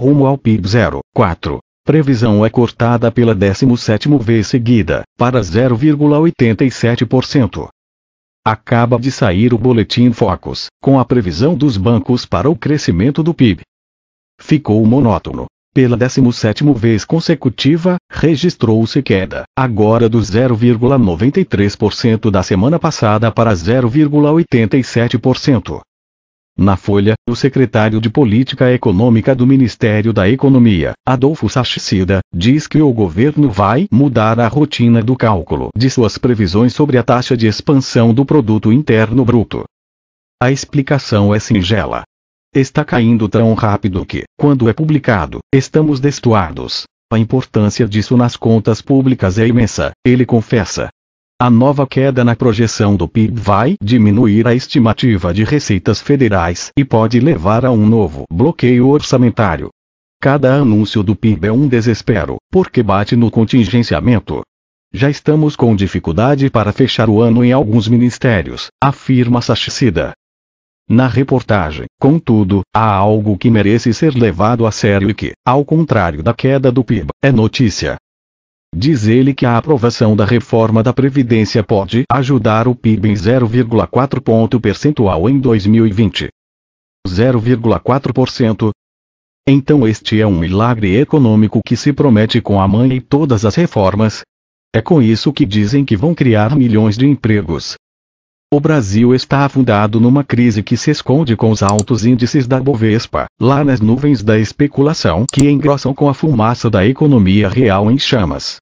rumo ao PIB 0,4. Previsão é cortada pela 17ª vez seguida, para 0,87%. Acaba de sair o boletim Focus, com a previsão dos bancos para o crescimento do PIB. Ficou monótono. Pela 17ª vez consecutiva, registrou-se queda, agora do 0,93% da semana passada para 0,87%. Na Folha, o secretário de Política Econômica do Ministério da Economia, Adolfo Sachsida, diz que o governo vai mudar a rotina do cálculo de suas previsões sobre a taxa de expansão do produto interno bruto. A explicação é singela. Está caindo tão rápido que, quando é publicado, estamos destoados. A importância disso nas contas públicas é imensa, ele confessa. A nova queda na projeção do PIB vai diminuir a estimativa de receitas federais e pode levar a um novo bloqueio orçamentário. Cada anúncio do PIB é um desespero, porque bate no contingenciamento. Já estamos com dificuldade para fechar o ano em alguns ministérios, afirma Sachicida. Na reportagem, contudo, há algo que merece ser levado a sério e que, ao contrário da queda do PIB, é notícia. Diz ele que a aprovação da reforma da Previdência pode ajudar o PIB em 0,4 ponto percentual em 2020. 0,4%. Então este é um milagre econômico que se promete com a mãe e todas as reformas. É com isso que dizem que vão criar milhões de empregos, o Brasil está afundado numa crise que se esconde com os altos índices da Bovespa, lá nas nuvens da especulação que engrossam com a fumaça da economia real em chamas.